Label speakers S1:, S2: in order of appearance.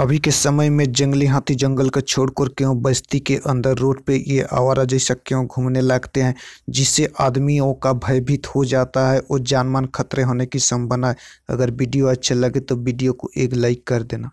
S1: अभी के समय में जंगली हाथी जंगल को छोड़कर क्यों बस्ती के अंदर रोड पे ये आवारा जैसा क्यों घूमने लगते हैं जिससे आदमियों का भयभीत हो जाता है और जानमान खतरे होने की संभावना है अगर वीडियो अच्छा लगे तो वीडियो को एक लाइक कर देना